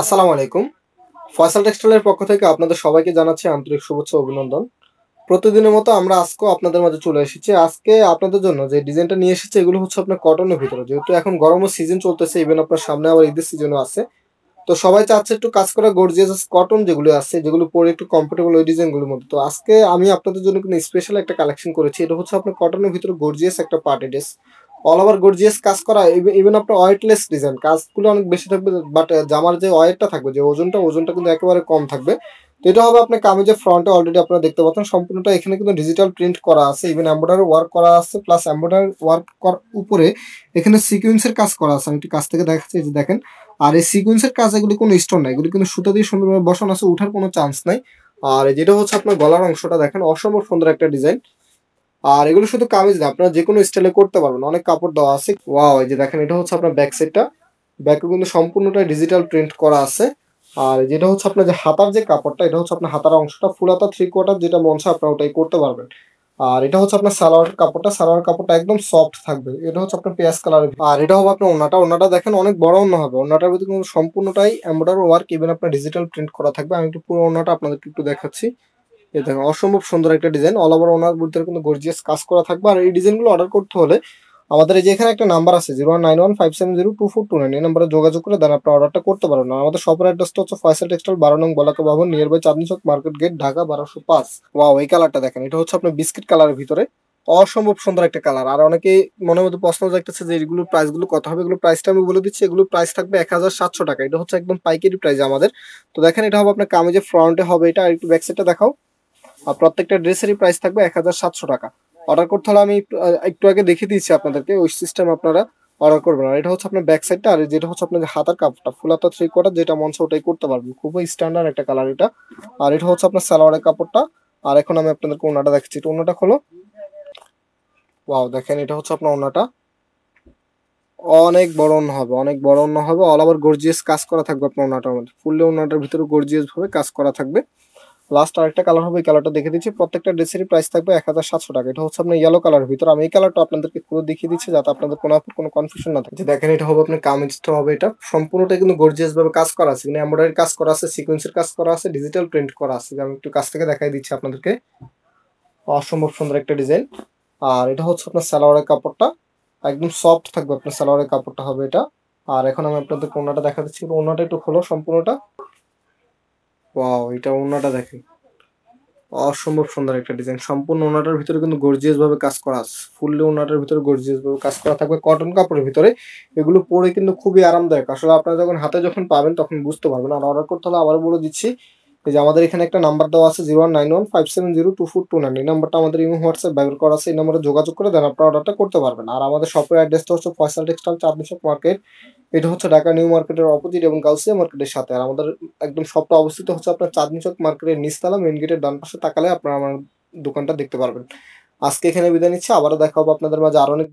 আসসালামু আলাইকুম ফয়সাল টেক্সটাইলের পক্ষ থেকে আপনাদের সবাইকে জানাচ্ছি আন্তরিক শুভেচ্ছা অভিনন্দন প্রতিদিনের মতো আমরা আজকেও আপনাদের মাঝে চলে এসেছি আজকে আপনাদের জন্য যে ডিজাইনটা নিয়ে এসেছে এগুলো হচ্ছে আপনার কটনের ভিতরে যেহেতু এখন গরমের সিজন চলতেছে ইভেন আপনার সামনে আবার ঈদের সিজনও আছে তো সবাই চাচ্ছে একটু কাজ করা গর্জিয়াস কটন যেগুলো আছে যেগুলো পরে একটু কমফোর্টেবল ওই ডিজাইনগুলোর মধ্যে তো আজকে আমি আপনাদের জন্য কিন্তু স্পেশাল একটা কালেকশন করেছি এটা হচ্ছে আপনার কটনের ভিতরে গর্জিয়াস একটা party dress all over gorgeous কাজ করা ইভেন আপনার ওয়েটলেস ডিজাইন কাজগুলো অনেক বেশি থাকবে বাট জামার যে ওয়েটটা থাকবে যে ওজনটা ওজনটা কিন্তু একেবারে কম থাকবে তো এটা হবে আপনার কামিজের ফ্রন্টে অলরেডি আপনারা দেখতে পাচ্ছেন সম্পূর্ণটা এখানে কিন্তু ডিজিটাল প্রিন্ট করা আছে ইভেন এম্বয়ডারি ওয়ার্ক করা আছে প্লাস এম্বয়ডারি ওয়ার্ক করার উপরে এখানে সিকুয়েন্সের কাজ করা আছে আমি একটি কাজ থেকে দেখাচ্ছি যে দেখেন আর এই সিকুয়েন্সের কাজ এগুলি কোনো স্টোন নাই এগুলি কিন্তু সুতা দিয়ে সুন্দরভাবে বসানো আছে ওঠার কোনো চান্স নাই আর যেটা হচ্ছে আপনার গলার অংশটা দেখেন অসম্ভব সুন্দর একটা ডিজাইন আর এগুলো শুধু কামিজ না আপনারা যে কোনো স্টাইলে করতে পারবেন অনেক কাপড় দেওয়া আছে ওয়াও এই যে দেখেন এটা হচ্ছে আপনার ব্যাক সাইডটা ব্যাকে কিন্তু সম্পূর্ণটা ডিজিটাল প্রিন্ট করা আছে আর যেটা হচ্ছে আপনার যে হাতার যে কাপড়টা এটা হচ্ছে আপনার হাতার অংশটা ফুল হাতা থ্রি কোয়ার্টার যেটা মন আপনার ওটাই করতে পারবেন আর এটা হচ্ছে আপনার সালোয়ার কাপড়টা সালোয়ার কাপড়টা একদম সফট থাকবে এটা হচ্ছে আপনার পেঁয়াজ কালার আর এটা হবে আপনার ওনাটা ওনাটা দেখেন অনেক বড় অন্য হবে ওনাটার ভিতরে কিন্তু সম্পূর্ণটাই এম্বয়ডার ওয়ার্ক ইভেন আপনার ডিজিটাল প্রিন্ট করা থাকবে আমি একটু পুরো ওনাটা আপনাদেরকে একটু দেখাচ্ছি এই দেখেন অসম্ভব সুন্দর একটা ডিজাইন অল ওভার ওনার বুদ্ধের কিন্তু গর্জিয়াস কাজ করা থাকবে আর এই ডিজাইনগুলো অর্ডার করতে হলে আমাদের এই যে এখানে একটা নাম্বার আছে zero one nine one five seven zero two four two nine এই নাম্বারে যোগাযোগ করে দেন আপনার অর্ডারটা করতে পারেন না আমাদের শপের অ্যাড্রেসটা হচ্ছে ফয়সাল টেক্সটাইল বারো নং Balaka Bhaban near by Chandni Chowk market gate Dhaka বারোশো পাঁচ ওয়া ওই কালারটা দেখেন এটা হচ্ছে আপনার বিস্কিট কালারের ভিতরে অসম্ভব সুন্দর একটা কালার আর অনেকে মনে মতো প্রশ্ন জাগতেছে যে এগুলোর প্রাইসগুলো কত হবে এগুলো প্রাইসটা আমি বলে দিচ্ছি এগুলো প্রাইস থাকবে এক হাজার সাতশো টাকা এটা হচ্ছে একদম পাইকারি প্রাইস আমাদের তো দেখেন এটা হবে আপনার কামিজের ফ্রন্টে হবে এটা আর একটু ব্যাকসাইডটা দেখাও আর প্রত্যেকটা ড্রেসেরই প্রাইস থাকবে এক হাজার সাতশো টাকা অর্ডার করতে হলে আমি একটু আগে দেখিয়ে দিয়েছি আপনাদেরকে ওই সিস্টেম আপনারা অর্ডার করবেন আর এটা হচ্ছে আপনার ব্যাক সাইডটা আর যেটা হচ্ছে আপনার হাতার কাপড়টা ফুল হাতা থ্রি কোয়ার্টার যেটা মন ওটাই করতে পারবেন খুবই স্ট্যান্ডার্ড একটা কালার এটা আর এটা হচ্ছে আপনার সালোয়ারের কাপড়টা আর এখন আমি আপনাদেরকে ওনাটা দেখাচ্ছি এটা ওনাটা খোলো ওয়াও দেখেন এটা হচ্ছে আপনার ওনাটা অনেক বড় অন্য হবে অনেক বড় অন্য হবে অল আবার গর্জিয়াস কাজ করা থাকবে আপনার ওনাটার মধ্যে ফুললে ওনাটার ভিতরে গর্জিয়াস ভাবে কাজ করা থাকবে লাস্ট আরেকটা কালার হবে এই কালারটা দেখে দিচ্ছি প্রত্যেকটা ড্রেসেরই প্রাইস থাকবে এক হাজার সাতশো টাকা এটা হচ্ছে আপনার ইয়েলো কালার ভিতর আমি এই কালারটা আপনাদেরকে পুরো দেখিয়ে দিচ্ছি যাতে আপনাদের কোনো কোনো কনফিউশন না থাকে দেখেন এটা হবে আপনার কামিজটা হবে এটা সম্পূর্ণটা কিন্তু গর্জিয়াস ভাবে কাজ করা আছে মানে এমব্রয়ডারি কাজ করা আছে সিকোয়েন্সের কাজ করা আছে ডিজিটাল প্রিন্ট করা আছে আমি একটু কাছ থেকে দেখাই দিচ্ছি আপনাদেরকে অসম্ভব সুন্দর একটা ডিজাইন আর এটা হচ্ছে আপনার সালোয়ারের কাপড়টা একদম সফট থাকবে আপনার সালোয়ারের কাপড়টা হবে এটা আর এখন আমি আপনাদের কোনাটা দেখা দিচ্ছি ওনাটা একটু খোলো সম্পূর্ণটা ওয়াও এটা ওনাটা দেখেন অসম্ভব সুন্দর একটা ডিজাইন সম্পূর্ণ ওনাটার ভিতরে কিন্তু গর্জিয়াস ভাবে কাজ করা আছে ফুললি ওনাটার ভিতরে গর্জিয়াস ভাবে কাজ করা থাকবে কটন কাপড়ের ভিতরে এগুলো পরে কিন্তু খুবই আরামদায়ক আসলে আপনারা যখন হাতে যখন পাবেন তখন বুঝতে পারবেন আর অর্ডার করতে হলে আবারও বলে দিচ্ছি যে আমাদের এখানে একটা নাম্বার দেওয়া আছে zero one nine one five seven zero two four two nine এই নাম্বারটা আমাদের ইমো হোয়াটসঅ্যাপ ব্যবহার করা আছে এই নাম্বারে যোগাযোগ করে দেন আপনারা অর্ডারটা করতে পারবেন আর আমাদের শপের অ্যাড্রেসটা হচ্ছে ফয়সাল টেক্সটাইল চাঁদনি মার্কেট এটা হচ্ছে ঢাকা নিউ মার্কেটের অপোজিট এবং গাউসিয়া মার্কেটের সাথে আর আমাদের একদম সবটা অবস্থিত হচ্ছে আপনার চাঁদনি চক মার্কেটের নিস্তালা মেন গেটের ডান পাশে তাকালে আপনারা আমার দোকানটা দেখতে পারবেন আজকে এখানে বিদায় নিচ্ছি আবারও দেখা হবে আপনাদের মাঝে আরও অনেক